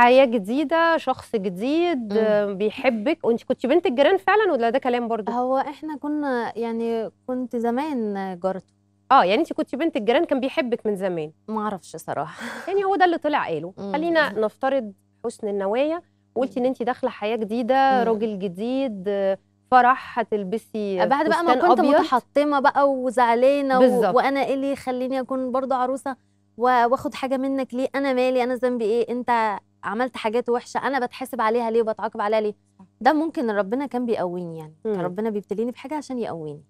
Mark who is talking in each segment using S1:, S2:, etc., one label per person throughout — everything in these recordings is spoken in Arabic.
S1: حياه جديده شخص جديد مم. بيحبك وانت كنت بنت الجيران فعلا ولا ده كلام برضه هو احنا كنا يعني كنت زمان جارته اه يعني انت كنت بنت الجيران كان بيحبك من زمان ما اعرفش صراحه يعني هو ده اللي طلع قاله مم. خلينا نفترض حسن النوايا وقلتي ان انت داخله حياه جديده راجل جديد فرح هتلبسي بعد بقى ما كنت أبيض. متحطمه بقى وزعلانه و... وانا ايه اللي يخليني اكون برضه عروسه واخد حاجه منك ليه انا مالي انا ذنبي ايه انت عملت حاجات وحشه انا بتحاسب عليها ليه وبتعاقب عليها ليه ده ممكن ربنا كان بيقويني يعني مم. ربنا بيبتليني بحاجه عشان يقويني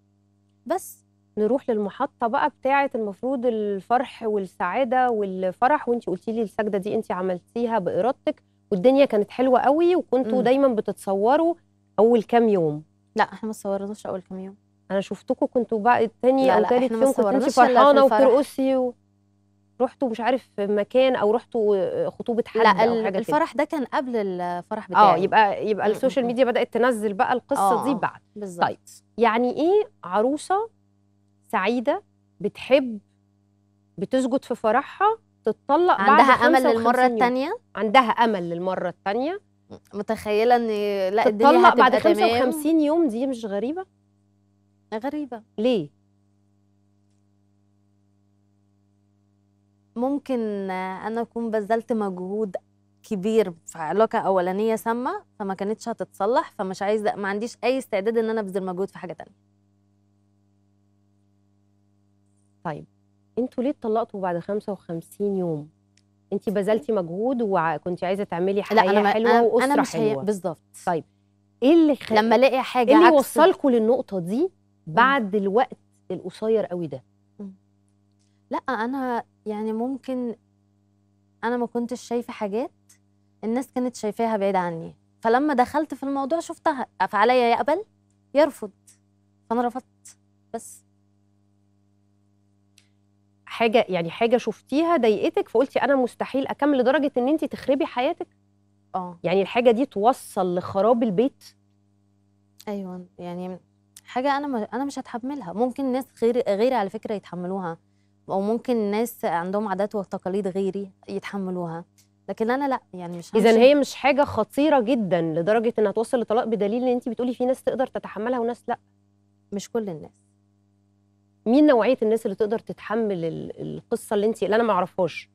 S1: بس نروح للمحطه بقى بتاعه المفروض الفرح والسعاده والفرح وانت قلتي لي السجده دي انت عملتيها بارادتك والدنيا كانت حلوه قوي وكنتوا دايما بتتصوروا اول كام يوم لا احنا ما صورناش اول كام يوم انا شفتكم كنتوا بقى تاني او تالت يوم كنت انت فرحانه وبترقصي و... رحتوا مش عارف مكان او رحتوا خطوبه حد لا أو حاجة الفرح ده كان قبل الفرح آه، بتاعي اه يبقى يبقى السوشيال ميديا بدات تنزل بقى القصه آه دي بعد بالظبط طيب يعني ايه عروسه سعيده بتحب بتسجد في فرحها تتطلق عندها بعد امل للمره الثانيه عندها امل للمره الثانيه متخيله ان لا الدنيا هتبقى بعد 55 يوم دي مش غريبه غريبه ليه ممكن انا اكون بذلت مجهود كبير في علاقه اولانيه سامه فما كانتش هتتصلح فمش عايزه ما عنديش اي استعداد ان انا ابذل مجهود في حاجه ثانيه طيب انتوا ليه اتطلقتوا بعد 55 يوم انت بذلتي مجهود وكنت عايزه تعملي حاجه حلوه أنا واسره أنا مش حلوه بالظبط طيب ايه اللي خ... لما الاقي حاجه ايه اللي وصلكوا للنقطه دي بعد الوقت القصير قوي ده لا انا يعني ممكن انا ما كنتش شايفه حاجات الناس كانت شايفاها بعيد عني فلما دخلت في الموضوع شفتها فعليا يقبل يرفض فانا رفضت بس حاجه يعني حاجه شفتيها ضايقتك فقلتي انا مستحيل اكمل لدرجه ان انت تخربي حياتك اه يعني الحاجه دي توصل لخراب البيت ايوه يعني حاجه انا انا مش هتحملها ممكن ناس غير غيري على فكره يتحملوها وممكن الناس عندهم عادات وتقاليد غيري يتحملوها لكن انا لا يعني مش اذا هي مش حاجه خطيره جدا لدرجه انها توصل لطلاق بدليل ان انت بتقولي في ناس تقدر تتحملها وناس لا مش كل الناس مين نوعيه الناس اللي تقدر تتحمل القصه اللي انت اللي انا ما اعرفهاش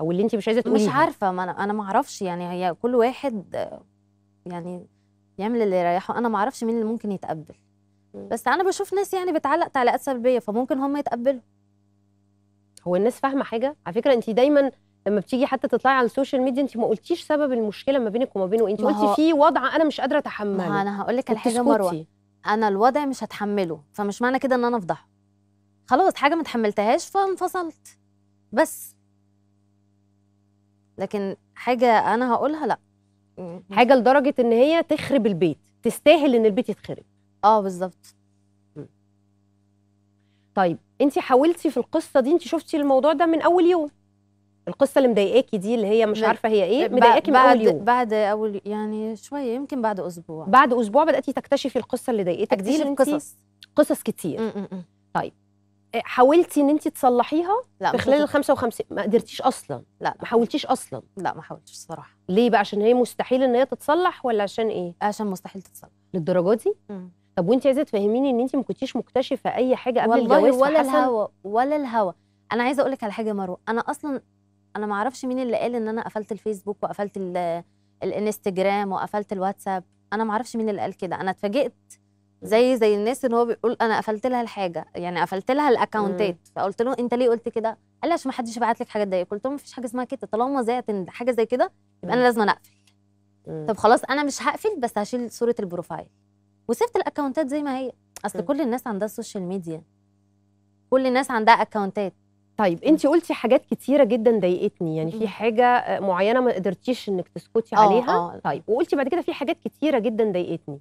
S1: او اللي انت مش عايزه تقوليها مش عارفه ما انا انا ما اعرفش يعني هي كل واحد يعني يعمل اللي يريحه انا ما اعرفش مين اللي ممكن يتقبل بس انا بشوف ناس يعني بتعلق تعليقات سلبيه فممكن هم يتقبلوا هو الناس فاهمه حاجه على فكره انت دايما لما بتيجي حتى تطلعي على السوشيال ميديا انت ما قلتيش سبب المشكله ما بينك وما بينه انت قلتي في وضع انا مش قادره اتحمله ما انا هقول لك على حاجه مروه انا الوضع مش هتحمله فمش معنى كده ان انا افضحه خلاص حاجه ما اتحملتهاش فانفصلت بس لكن حاجه انا هقولها لا حاجه لدرجه ان هي تخرب البيت تستاهل ان البيت يتخرب اه بالظبط طيب انت حاولتي في القصه دي انت شفتي الموضوع ده من اول يوم القصه اللي مضايقاكي دي اللي هي مش عارفه هي ايه مضايقاكي من اول يوم بعد اول يعني شويه يمكن بعد اسبوع بعد اسبوع بداتي تكتشفي القصه اللي ضايقتك دي قصص قصص كتير م -م -م. طيب آه، حاولتي ان انت تصلحيها لا في خلال ال 55 ما قدرتيش اصلا لا, ما حاولتيش اصلا لا ما حاولتش الصراحه ليه بقى عشان هي مستحيل ان هي تتصلح ولا عشان ايه عشان مستحيل تتصلح للدرجه دي امم طب وانت عايزه تفهميني ان انت ما كنتيش مكتشفه اي حاجه قبل الجواز ولا الهوا ولا الهوا انا عايزه اقول لك على حاجه مروه انا اصلا انا ما اعرفش مين اللي قال ان انا قفلت الفيسبوك وقفلت الانستجرام وقفلت الواتساب انا ما اعرفش مين اللي قال كده انا اتفاجئت زي زي الناس ان هو بيقول انا قفلت لها الحاجه يعني قفلت لها الاكونتات فقلت له انت ليه قلت كده قال لي عشان ما حدش يبعت لك حاجه تضايقك قلت له ما فيش حاجه اسمها كده طالما زعت حاجه زي كده يبقى انا لازم اقفل طب خلاص انا مش هقفل بس هشيل صوره البروفايل وسبت الاكونتات زي ما هي اصل كل الناس عندها السوشيال ميديا كل الناس عندها اكونتات طيب انت قلتي حاجات كتيره جدا ضايقتني يعني في حاجه آه، معينه ما قدرتيش انك تسكتي آه، عليها أوه. طيب وقلتي بعد كده في حاجات كتيره جدا ضايقتني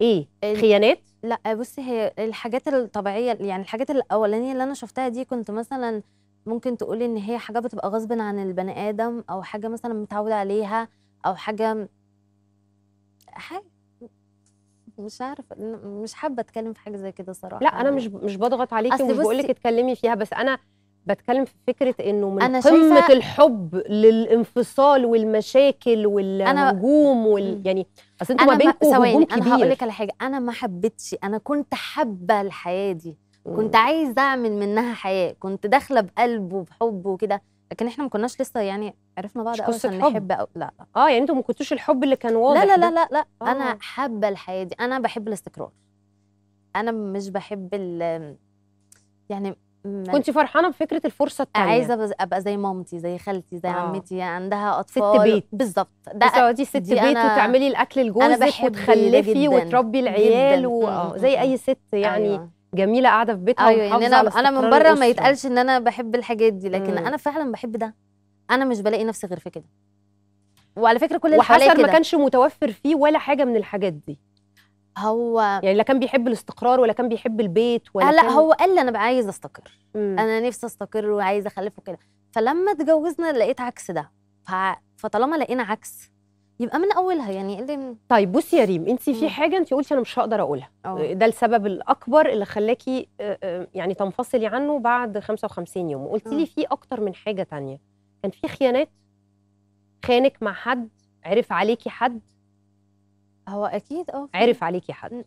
S1: ايه خيانات لا آه، بصي هي الحاجات الطبيعيه يعني الحاجات الاولانيه اللي انا شفتها دي كنت مثلا ممكن تقولي ان هي حاجه بتبقى غصب عن البني ادم او حاجه مثلا متعود عليها او حاجه حاجه مش عارفه مش حابه اتكلم في حاجه زي كده صراحه لا انا يعني. مش مش بضغط عليكي ومش بقول لك اتكلمي فيها بس انا بتكلم في فكره انه من أنا قمه شايفة الحب للانفصال والمشاكل والهجوم وال يعني اصل انتوا ما بينكم هجوم كبير انا هقول لك على حاجه انا ما حبيتش انا كنت حابه الحياه دي كنت عايزه اعمل منها حياه كنت داخله بقلب وبحب وكده لكن احنا ما كناش لسه يعني عرفنا بعض قوي عشان نحب أو لا لا اه يعني انتوا ما كنتوش الحب اللي كان واضح لا لا لا لا, لا. آه. انا حابه الحياه دي انا بحب الاستقرار انا مش بحب ال يعني كنت فرحانه بفكره الفرصه التانية عايزه ابقى زي مامتي زي خالتي زي آه. عمتي عندها اطفال ست بيت بالظبط ده تقعدي ست بيت وتعملي الاكل لجوزك وتخلفي وتربي العيال وزي آه، زي أيوه. اي ست يعني أيوة. جميله قاعده في بيتها ايوه يعني انا انا من بره ما يتقالش ان انا بحب الحاجات دي لكن مم. انا فعلا بحب ده انا مش بلاقي نفسي غير في كده وعلى فكره كل اللي دي ما كانش متوفر فيه ولا حاجه من الحاجات دي هو يعني لا كان بيحب الاستقرار ولا كان بيحب البيت ولا آه، لا كان... هو قال لي انا عايز استقر مم. انا نفسي استقر وعايز اخلف وكده فلما اتجوزنا لقيت عكس ده ف... فطالما لقينا عكس يبقى من اولها يعني إيه اللي طيب بصي يا ريم انت في حاجه انت قلتي انا مش هقدر اقولها أوه. ده السبب الاكبر اللي خلاكي آه، آه، يعني تنفصلي عنه بعد 55 يوم وقلتي لي في اكتر من حاجه تانية كان في خيانات خانك مع حد عرف عليكي حد هو اكيد اه عرف عليكي حد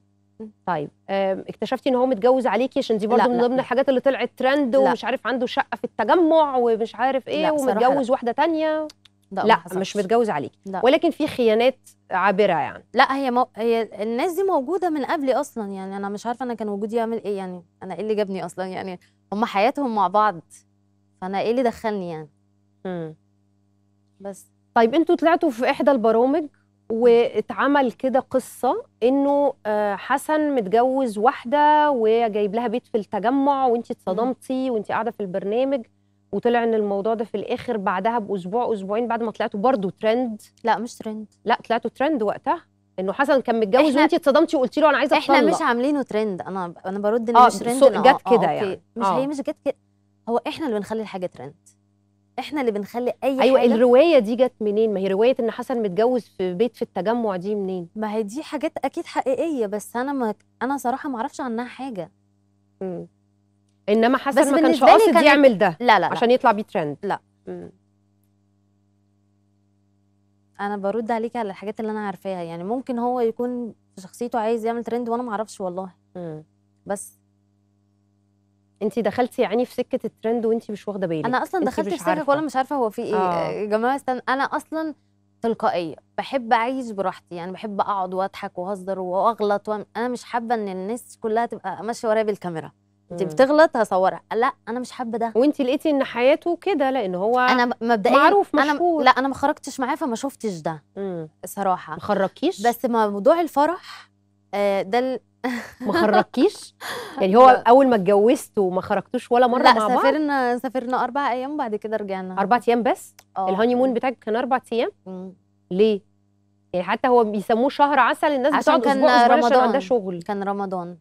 S1: طيب اكتشفتي ان هو متجوز عليكي عشان دي برضه من ضمن الحاجات اللي طلعت ترند ومش عارف عنده شقه في التجمع ومش عارف ايه ومتجوز واحده تانية لا, ما مش متجوز عليكي ولكن في خيانات عابره يعني لا هي مو... هي الناس دي موجوده من قبلي اصلا يعني انا مش عارفه انا كان وجودي يعمل ايه يعني انا ايه اللي جابني اصلا يعني هم حياتهم مع بعض فانا ايه اللي دخلني يعني امم بس طيب انتوا طلعتوا في احدى البرامج واتعمل كده قصه انه آه، حسن متجوز واحده وجايب لها بيت في التجمع وانت اتصدمتي وانت قاعده في البرنامج وطلع ان الموضوع ده في الاخر بعدها باسبوع اسبوعين بعد ما طلعتوا برضه ترند لا مش ترند لا طلعتوا ترند وقتها انه حسن كان متجوز وانت اتصدمتي وقلتي له انا عايزه اطلق احنا مش عاملينه ترند انا انا برد ان آه مش ترند اه جت آه، كده يعني مش آه. هي مش جت كده هو احنا اللي بنخلي الحاجه ترند احنا اللي بنخلي اي ايوه حاجة الروايه دي جت منين ما هي روايه ان حسن متجوز في بيت في التجمع دي منين ما هي دي حاجات اكيد حقيقيه بس انا ما انا صراحه ما اعرفش عنها حاجه امم انما حسن ما كانش قاصد كان يعمل ده لا لا, لا. عشان يطلع بيه ترند لا م. انا برد عليك على الحاجات اللي انا عارفاها يعني ممكن هو يكون في شخصيته عايز يعمل ترند وانا ما اعرفش والله م. بس انت دخلتي يعني في سكه الترند وانت مش واخده بالك انا اصلا دخلت في سكه ولا مش عارفه هو في ايه آه. يا جماعه استنى انا اصلا تلقائيه بحب اعيش براحتي يعني بحب اقعد واضحك واهزر واغلط وأم... انا مش حابه ان الناس كلها تبقى ماشيه ورايا بالكاميرا انت بتغلط هصورها لا انا مش حابه ده وانت لقيتي ان حياته كده لان هو انا مبدئيا معروف مشهور أنا لا انا ما خرجتش معاه فما شفتش ده صراحه ما خرجكيش بس موضوع الفرح آه، ده ال... ما خرجكيش يعني هو اول ما اتجوزته ما خرجتوش ولا مره لا مع بعض سافرنا سافرنا اربع ايام وبعد كده رجعنا اربع ايام بس آه. الهاني مون بتاعك كان اربع ايام ليه يعني حتى هو بيسموه شهر عسل الناس بتقعد اسبوع اسبوع عشان عندها شغل كان رمضان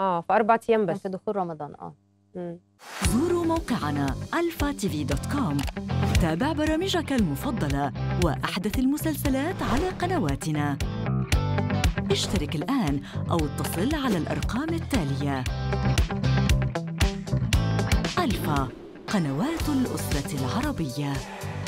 S1: اه في اربع ايام بس في دخول رمضان اه زوروا موقعنا الفا تي في دوت كوم تابع برامجك المفضلة وأحدث المسلسلات على قنواتنا اشترك الآن أو اتصل على الأرقام التالية ألفا قنوات الأسرة العربية